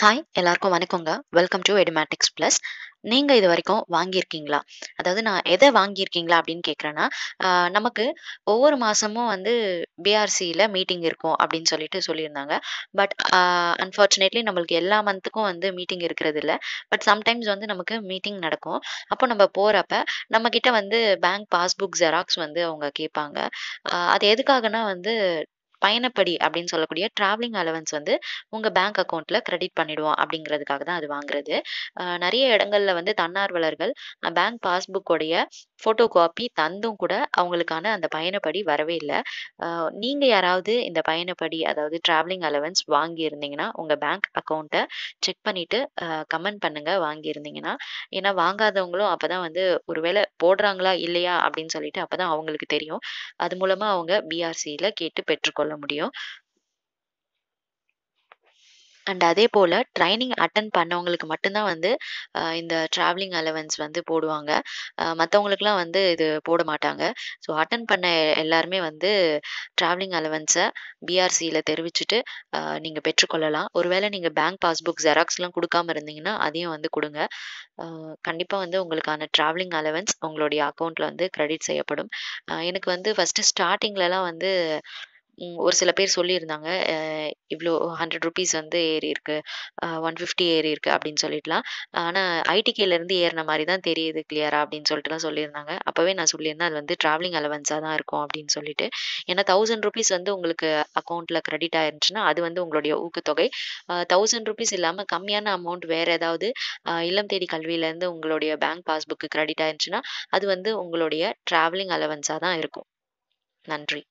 hi எல்லாருக்கும் வணக்கங்க welcome to Edumatics plus நீங்கள் இது வரைக்கும் வாங்கியிருக்கீங்களா அதாவது நான் எதை வாங்கியிருக்கீங்களா அப்படின்னு கேட்குறேன்னா நமக்கு ஒவ்வொரு மாதமும் வந்து பிஆர்சியில் மீட்டிங் இருக்கும் அப்படின்னு சொல்லிட்டு சொல்லியிருந்தாங்க பட் அன்ஃபார்ச்சுனேட்லி நம்மளுக்கு எல்லா மந்த்துக்கும் வந்து மீட்டிங் இருக்கிறது இல்லை பட் சம்டைம்ஸ் வந்து நமக்கு மீட்டிங் நடக்கும் அப்போ நம்ம போகிறப்ப நம்மக்கிட்ட வந்து பேங்க் பாஸ்புக் ஜெராக்ஸ் வந்து அவங்க கேட்பாங்க அது எதுக்காகனா வந்து பயணப்படி அப்படின்னு சொல்லக்கூடிய டிராவலிங் அலவன்ஸ் வந்து உங்கள் பேங்க் அக்கௌண்ட்டில் கிரெடிட் பண்ணிடுவோம் அப்படிங்கிறதுக்காக தான் அது வாங்குறது நிறைய இடங்கள்ல வந்து தன்னார்வலர்கள் பேங்க் பாஸ்புக்கோடைய ஃபோட்டோ காப்பி தந்தும் கூட அவங்களுக்கான அந்த பயணப்படி வரவே இல்லை நீங்கள் யாராவது இந்த பயணப்படி அதாவது டிராவலிங் அலவன்ஸ் வாங்கியிருந்தீங்கன்னா உங்கள் பேங்க் அக்கௌண்ட்டை செக் பண்ணிட்டு கமெண்ட் பண்ணுங்க வாங்கியிருந்தீங்கன்னா ஏன்னா வாங்காதவங்களும் அப்பதான் வந்து ஒருவேளை போடுறாங்களா இல்லையா அப்படின்னு சொல்லிட்டு அப்பதான் அவங்களுக்கு தெரியும் அது மூலமாக அவங்க பிஆர்சியில கேட்டு பெற்றுக்கொள்ளலாம் சொல்ல முடியும் அண்ட் அதே போல் ட்ரைனிங் அட்டன் பண்ணவங்களுக்கு மட்டும்தான் வந்து இந்த ட்ராவலிங் அலவன்ஸ் வந்து போடுவாங்க மற்றவங்களுக்குலாம் வந்து இது போட மாட்டாங்க ஸோ அட்டன் பண்ண எல்லாருமே வந்து ட்ராவலிங் அலவன்ஸை பிஆர்சியில் தெரிவிச்சுட்டு நீங்கள் பெற்றுக்கொள்ளலாம் ஒருவேளை நீங்கள் பேங்க் பாஸ்புக் ஜெராக்ஸ்லாம் கொடுக்காம இருந்தீங்கன்னா அதையும் வந்து கொடுங்க கண்டிப்பாக வந்து உங்களுக்கான ட்ராவலிங் அலவன்ஸ் உங்களுடைய அக்கௌண்ட்டில் வந்து க்ரெடிட் செய்யப்படும் எனக்கு வந்து ஃபஸ்ட்டு ஸ்டார்டிங்லலாம் வந்து ஒரு சில பேர் சொல்லியிருந்தாங்க இவ்வளோ ஹண்ட்ரட் ருபீஸ் வந்து ஏறி இருக்கு ஒன் ஃபிஃப்டி ஏறி இருக்கு அப்படின்னு சொல்லிட்டுலாம் ஆனால் ஐடிகேலேருந்து ஏறின மாதிரி தான் தெரியுது கிளியரா அப்படின்னு சொல்லிட்டுலாம் சொல்லியிருந்தாங்க அப்போவே நான் சொல்லியிருந்தேன் அது வந்து ட்ராவலிங் அலவன்ஸாக தான் இருக்கும் அப்படின்னு சொல்லிட்டு ஏன்னா தௌசண்ட் ருபீஸ் வந்து உங்களுக்கு அக்கௌண்ட்டில் கிரெடிட் ஆயிருந்துச்சுன்னா அது வந்து உங்களுடைய ஊக்கத்தொகை தௌசண்ட் ருபீஸ் இல்லாமல் கம்மியான அமௌண்ட் வேறு ஏதாவது இல்லம் தேடி கல்வியிலேருந்து உங்களுடைய பேங்க் பாஸ்புக்கு கிரெடிட் ஆயிருந்துச்சுன்னா அது வந்து உங்களுடைய ட்ராவலிங் அலவன்ஸாக தான் இருக்கும் நன்றி